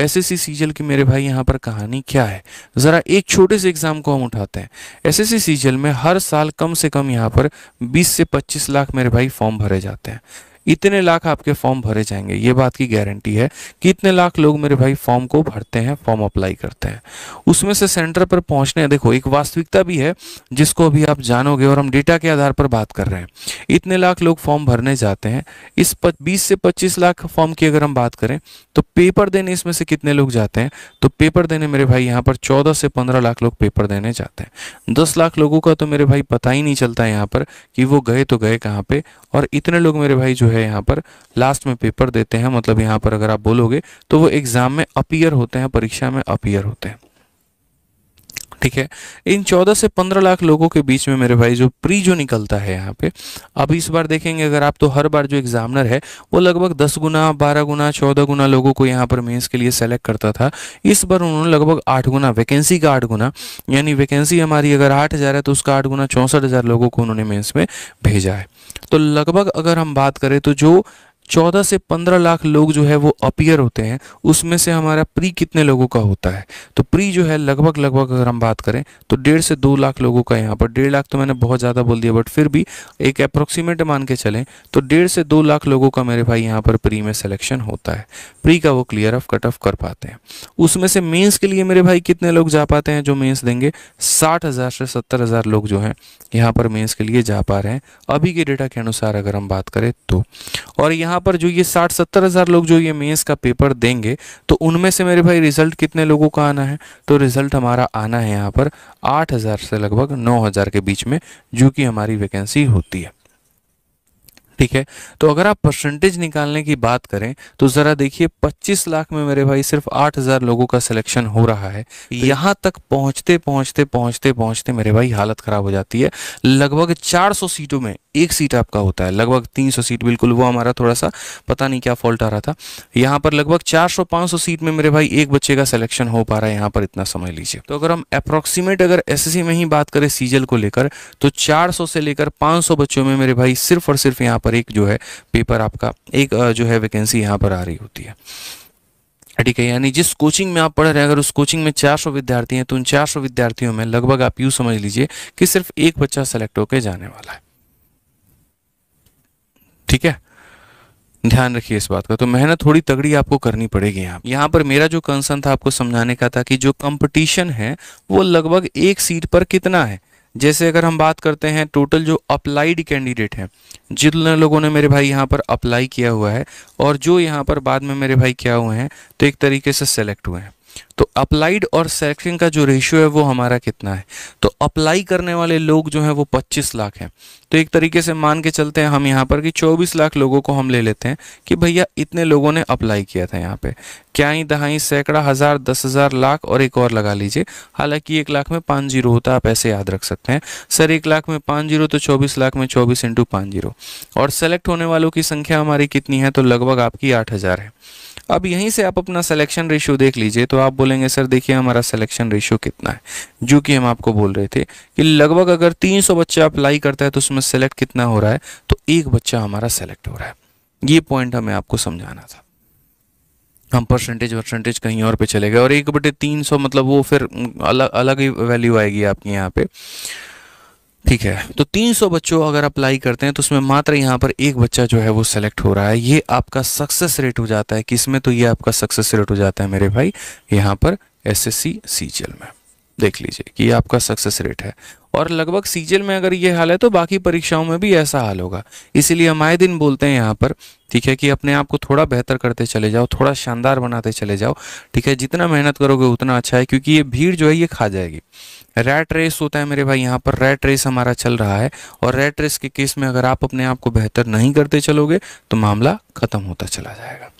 S S C की मेरे भाई यहाँ पर कहानी क्या है ज़रा एक छोटे से एग्ज़ाम को हम उठाते हैं एस एस सी में हर साल कम से कम यहाँ पर 20 से 25 लाख मेरे भाई फॉर्म भरे जाते हैं इतने लाख आपके फॉर्म भरे जाएंगे ये बात की गारंटी है कि इतने लाख लोग मेरे भाई फॉर्म को भरते हैं फॉर्म अप्लाई करते हैं उसमें से सेंटर पर पहुंचने देखो एक वास्तविकता भी है जिसको अभी आप जानोगे और हम डेटा के आधार पर बात कर रहे हैं इतने लाख लोग फॉर्म भरने जाते हैं इस बीस से पच्चीस लाख फॉर्म की अगर हम बात करें तो पेपर देने इसमें से कितने लोग जाते हैं तो पेपर देने मेरे भाई यहाँ पर चौदह से पंद्रह लाख लोग पेपर देने जाते हैं दस लाख लोगों का तो मेरे भाई पता ही नहीं चलता यहाँ पर कि वो गए तो गए कहाँ पे और इतने लोग मेरे भाई जो है है यहाँ पर लास्ट में पेपर देते हैं मतलब यहाँ पर अगर आप बोलोगे तो वो एग्जाम में अपियर होते हैं परीक्षा में अपियर होते हैं ठीक है इन 14 से 15 लाख लोगों के बीच में मेरे भाई जो प्री जो निकलता है यहाँ पे अब इस बार देखेंगे अगर आप तो हर बार जो एग्जामिनर है वो लगभग 10 गुना 12 गुना 14 गुना लोगों को यहाँ पर मेंस के लिए सेलेक्ट करता था इस बार उन्होंने लगभग आठ गुना वैकेंसी का आठ गुना यानी वैकेंसी हमारी अगर आठ है तो उसका आठ गुना चौंसठ लोगों को उन्होंने मेन्स में भेजा है तो लगभग अगर हम बात करें तो जो चौदह से पंद्रह लाख लोग जो है वो अपियर होते हैं उसमें से हमारा प्री कितने लोगों का होता है तो प्री जो है लगभग लगभग अगर हम बात करें तो डेढ़ से दो लाख लोगों का यहाँ पर डेढ़ लाख तो मैंने बहुत ज़्यादा बोल दिया बट फिर भी एक अप्रोक्सीमेट मान के चलें तो डेढ़ से दो लाख लोगों का मेरे भाई यहाँ पर प्री में सिलेक्शन होता है प्री का वो क्लियर ऑफ कट ऑफ कर पाते हैं उसमें से मेन्स के लिए मेरे भाई कितने लोग जा पाते हैं जो मेन्स देंगे साठ हज़ार से सत्तर हज़ार लोग जो हैं यहाँ पर मेन्स के लिए जा पा रहे हैं अभी के डेटा के अनुसार अगर हम बात करें तो और यहाँ यहाँ पर जो ये साठ सत्तर हज़ार लोग जो ये मेंस का पेपर देंगे तो उनमें से मेरे भाई रिजल्ट कितने लोगों का आना है तो रिजल्ट हमारा आना है यहाँ पर आठ हज़ार से लगभग नौ हज़ार के बीच में जो कि हमारी वैकेंसी होती है ठीक है तो अगर आप परसेंटेज निकालने की बात करें तो ज़रा देखिए 25 लाख में मेरे भाई सिर्फ 8000 लोगों का सिलेक्शन हो रहा है यहां तक पहुंचते पहुंचते पहुंचते पहुंचते मेरे भाई हालत ख़राब हो जाती है लगभग 400 सीटों में एक सीट आपका होता है लगभग 300 सीट बिल्कुल वो हमारा थोड़ा सा पता नहीं क्या फॉल्ट आ रहा था यहाँ पर लगभग चार सौ सीट में मेरे भाई एक बच्चे का सिलेक्शन हो पा रहा है यहाँ पर इतना समय लीजिए तो अगर हम अप्रोक्सीमेट अगर एस में ही बात करें सीजल को लेकर तो चार से लेकर पांच बच्चों में मेरे भाई सिर्फ और सिर्फ यहाँ पर एक जो है पेपर आपका एक जो है वैकेंसी यहाँ पर आ रही होती है ठीक है यानी जिस कोचिंग में आप पढ़ रहे हैं अगर उस कोचिंग में 400 विद्यार्थी हैं तो उन 400 विद्यार्थियों में लगभग आप यू समझ लीजिए कि सिर्फ एक बच्चा सेलेक्ट होकर जाने वाला है ठीक है ध्यान रखिए इस बात का तो मेहनत थोड़ी तगड़ी आपको करनी पड़ेगी यहाँ यहाँ पर मेरा जो कंसर्न था आपको समझाने का था कि जो कंपटीशन है वो लगभग एक सीट पर कितना है जैसे अगर हम बात करते हैं टोटल जो अप्लाइड कैंडिडेट हैं जिन लोगों ने मेरे भाई यहाँ पर अप्लाई किया हुआ है और जो यहाँ पर बाद में मेरे भाई क्या हुए हैं तो एक तरीके से सेलेक्ट हुए हैं तो अप्लाइड और सेलेक्शन का जो रेशियो है वो हमारा कितना है तो अप्लाई करने वाले लोग जो हैं वो 25 लाख हैं तो एक तरीके से मान के चलते हैं हम यहाँ पर कि 24 लाख लोगों को हम ले लेते हैं कि भैया इतने लोगों ने अप्लाई किया था यहाँ पे क्या ही दहाई सैकड़ा हज़ार दस हज़ार लाख और एक और लगा लीजिए हालांकि एक लाख में पाँच जीरो होता है आप ऐसे याद रख सकते हैं सर एक लाख में पाँच जीरो तो चौबीस लाख में चौबीस इंटू जीरो और सेलेक्ट होने वालों की संख्या हमारी कितनी है तो लगभग आपकी आठ है अब यहीं से आप अपना सिलेक्शन रेशियो देख लीजिए तो आप बोलेंगे सर देखिए हमारा सिलेक्शन रेशियो कितना है जो कि हम आपको बोल रहे थे कि लगभग अगर 300 बच्चा अप्लाई करता है तो उसमें सेलेक्ट कितना हो रहा है तो एक बच्चा हमारा सेलेक्ट हो रहा है ये पॉइंट हमें आपको समझाना था हम परसेंटेज परसेंटेज कहीं और पे चले गए और एक बटे तीन सौ मतलब वो फिर अलग अलग ही वैल्यू आएगी आपके यहाँ पे ठीक है तो 300 बच्चों अगर अप्लाई करते हैं तो उसमें मात्र यहाँ पर एक बच्चा जो है वो सेलेक्ट हो रहा है ये आपका सक्सेस रेट हो जाता है किसमें तो ये आपका सक्सेस रेट हो जाता है मेरे भाई यहाँ पर एस एस में देख लीजिए कि आपका सक्सेस रेट है और लगभग सीजल में अगर ये हाल है तो बाकी परीक्षाओं में भी ऐसा हाल होगा इसीलिए हम आए दिन बोलते हैं यहाँ पर ठीक है कि अपने आप को थोड़ा बेहतर करते चले जाओ थोड़ा शानदार बनाते चले जाओ ठीक है जितना मेहनत करोगे उतना अच्छा है क्योंकि ये भीड़ जो है ये खा जाएगी रेड रेस होता है मेरे भाई यहाँ पर रेड रेस हमारा चल रहा है और रेड रेस के केस में अगर आप अपने आप को बेहतर नहीं करते चलोगे तो मामला खत्म होता चला जाएगा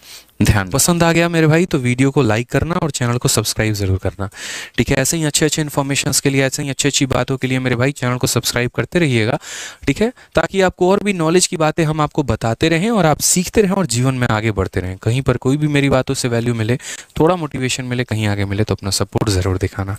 ध्यान पसंद आ गया मेरे भाई तो वीडियो को लाइक करना और चैनल को सब्सक्राइब जरूर करना ठीक है ऐसे ही अच्छे अच्छे इन्फॉर्मेशन के लिए ऐसे ही अच्छी अच्छी बातों के लिए मेरे भाई चैनल को सब्सक्राइब करते रहिएगा ठीक है ताकि आपको और भी नॉलेज की बातें हम आपको बताते रहें और आप सीखते रहें और जीवन में आगे बढ़ते रहें कहीं पर कोई भी मेरी बातों से वैल्यू मिले थोड़ा मोटिवेशन मिले कहीं आगे मिले तो अपना सपोर्ट ज़रूर दिखाना